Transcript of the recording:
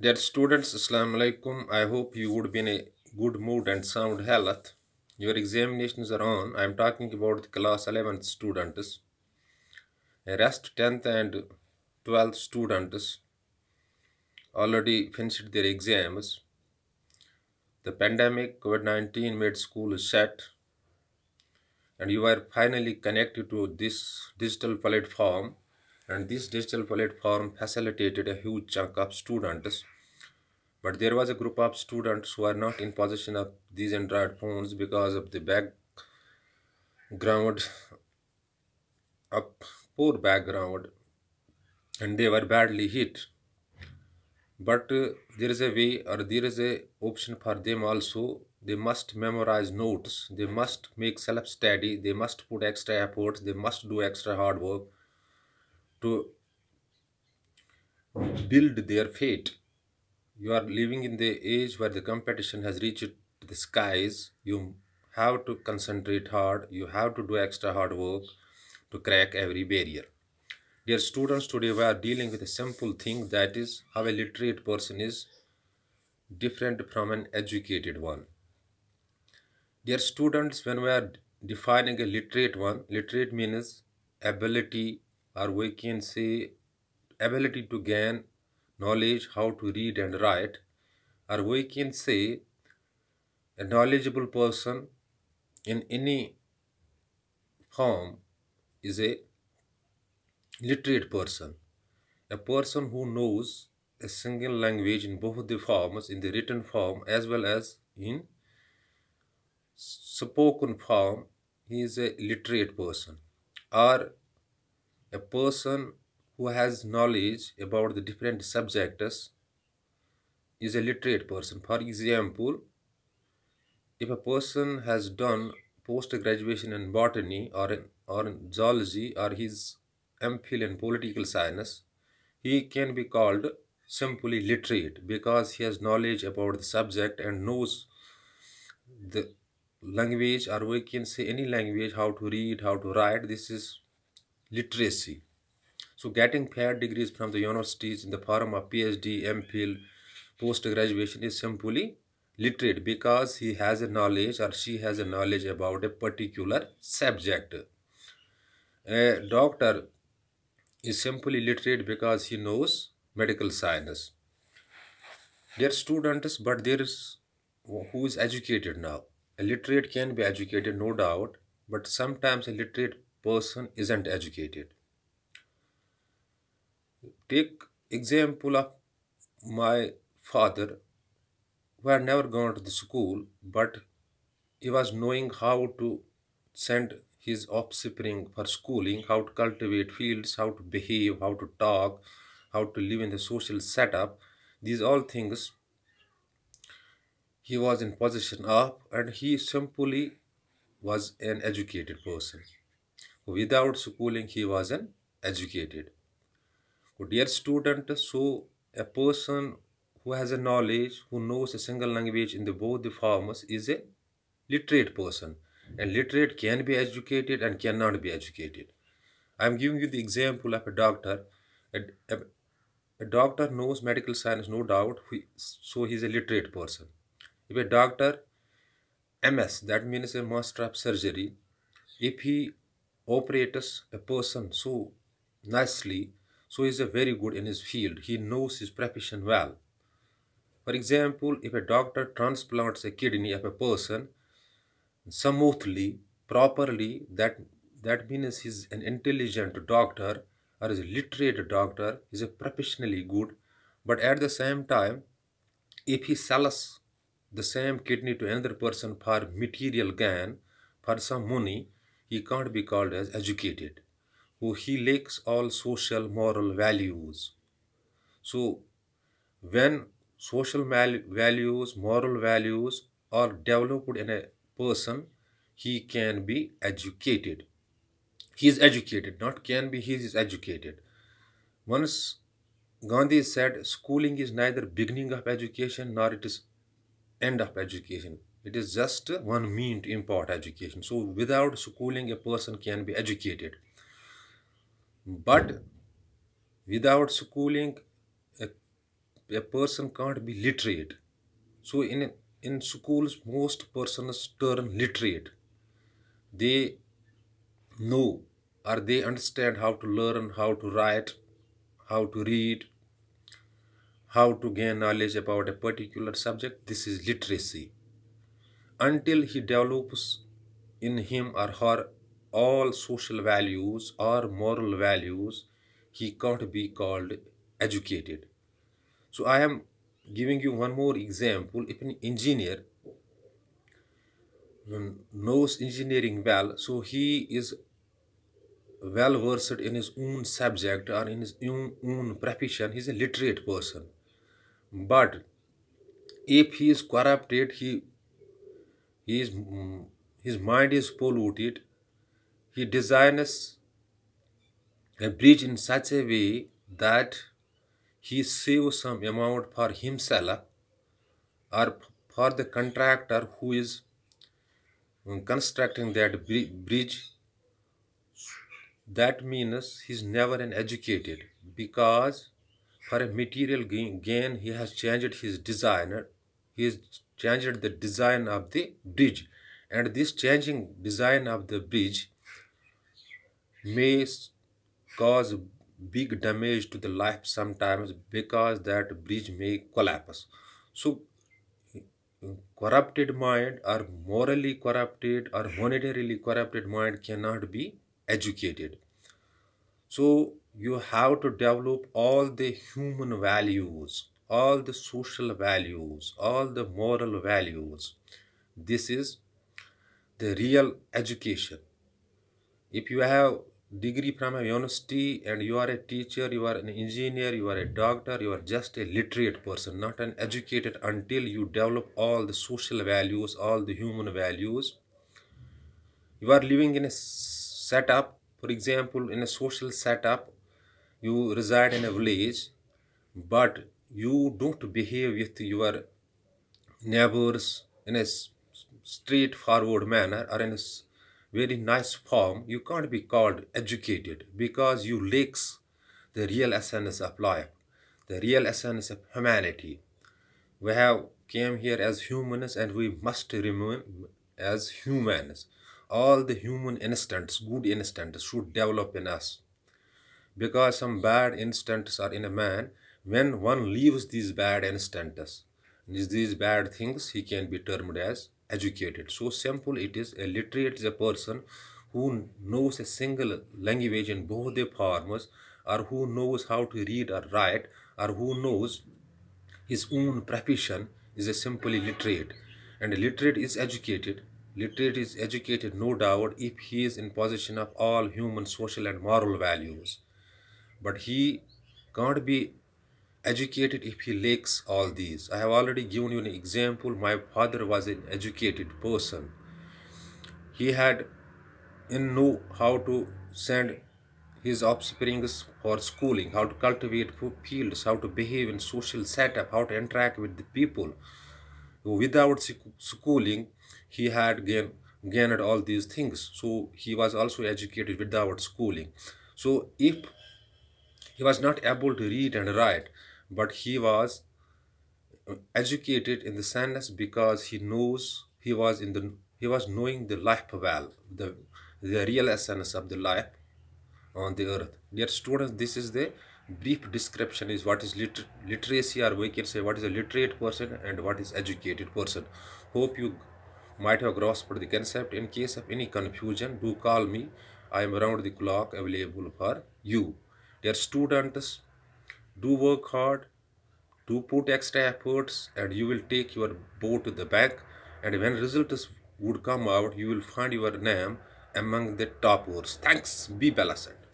Dear students, Assalamu alaikum. I hope you would be in a good mood and sound health. Your examinations are on. I am talking about the class 11th students. Rest 10th and 12th students already finished their exams. The pandemic COVID-19 made school shut and you are finally connected to this digital platform and this digital platform facilitated a huge chunk of students but there was a group of students who are not in possession of these android phones because of the background a poor background and they were badly hit but uh, there is a way or there is a option for them also they must memorize notes they must make self study they must put extra efforts they must do extra hard work to build their fate. You are living in the age where the competition has reached the skies. You have to concentrate hard. You have to do extra hard work to crack every barrier. Dear students, today we are dealing with a simple thing that is how a literate person is different from an educated one. Dear students, when we are defining a literate one, literate means ability or we can say ability to gain knowledge how to read and write or we can say a knowledgeable person in any form is a literate person a person who knows a single language in both the forms in the written form as well as in spoken form he is a literate person or a person who has knowledge about the different subjects is a literate person. For example, if a person has done post graduation in botany or in, or in zoology or his MPhil in political science, he can be called simply literate because he has knowledge about the subject and knows the language or we can say any language how to read how to write this is literacy. So getting fair degrees from the universities in the form of PhD, MPhil, post-graduation is simply literate because he has a knowledge or she has a knowledge about a particular subject. A doctor is simply literate because he knows medical science. There are students, but there is who is educated now. A literate can be educated, no doubt, but sometimes a literate person isn't educated. Take example of my father who had never gone to the school but he was knowing how to send his offspring for schooling, how to cultivate fields, how to behave, how to talk, how to live in the social setup. These all things he was in position of and he simply was an educated person without schooling he was an educated dear student so a person who has a knowledge who knows a single language in the both the forms is a literate person and literate can be educated and cannot be educated i am giving you the example of a doctor a, a, a doctor knows medical science no doubt so he is a literate person if a doctor ms that means a master of surgery if he operates a person so nicely, so he is a very good in his field. He knows his profession well. For example, if a doctor transplants a kidney of a person smoothly, properly, that that means he's an intelligent doctor or is a literate doctor, he's a professionally good. But at the same time, if he sells the same kidney to another person for material gain, for some money, he can't be called as educated. who he lacks all social moral values. So when social values, moral values are developed in a person, he can be educated. He is educated, not can be, he is educated. Once Gandhi said, schooling is neither beginning of education nor it is end of education. It is just one mean to impart education. So without schooling, a person can be educated. But without schooling, a, a person can't be literate. So in, in schools, most persons turn literate. They know or they understand how to learn, how to write, how to read, how to gain knowledge about a particular subject. This is literacy until he develops in him or her all social values or moral values, he can't be called educated. So I am giving you one more example. If an engineer knows engineering well, so he is well versed in his own subject or in his own, own profession, he is a literate person. But if he is corrupted, he is, his mind is polluted. He designs a bridge in such a way that he saves some amount for himself or for the contractor who is constructing that bridge. That means he is never an educated because for a material gain he has changed his designer he has changed the design of the bridge and this changing design of the bridge may cause big damage to the life sometimes because that bridge may collapse so corrupted mind or morally corrupted or monetarily corrupted mind cannot be educated so you have to develop all the human values all the social values, all the moral values. This is the real education. If you have degree from a university and you are a teacher, you are an engineer, you are a doctor, you are just a literate person, not an educated until you develop all the social values, all the human values. You are living in a setup, for example, in a social setup, you reside in a village, but you don't behave with your neighbors in a straightforward manner or in a very nice form, you can't be called educated because you lacks the real essence of life, the real essence of humanity. We have came here as humans and we must remain as humans. All the human instincts, good instincts should develop in us. Because some bad instincts are in a man when one leaves these bad and status, these bad things, he can be termed as educated. So simple it is. A literate is a person who knows a single language in both the forms, or who knows how to read or write, or who knows his own profession is a simply literate. And a literate is educated. Literate is educated, no doubt, if he is in possession of all human social and moral values. But he can't be educated if he lacks all these. I have already given you an example. My father was an educated person. He had in knew how to send his offspring for schooling, how to cultivate fields, how to behave in social setup, how to interact with the people. Without schooling, he had gained, gained all these things. So he was also educated without schooling. So if he was not able to read and write, but he was uh, educated in the sadness because he knows he was in the he was knowing the life well the the real essence of the life on the earth dear students this is the brief description is what is liter literacy or we can say what is a literate person and what is educated person hope you might have grasped the concept in case of any confusion do call me i am around the clock available for you dear students do work hard do put extra efforts and you will take your boat to the bank and when results would come out you will find your name among the top ones. thanks be blessed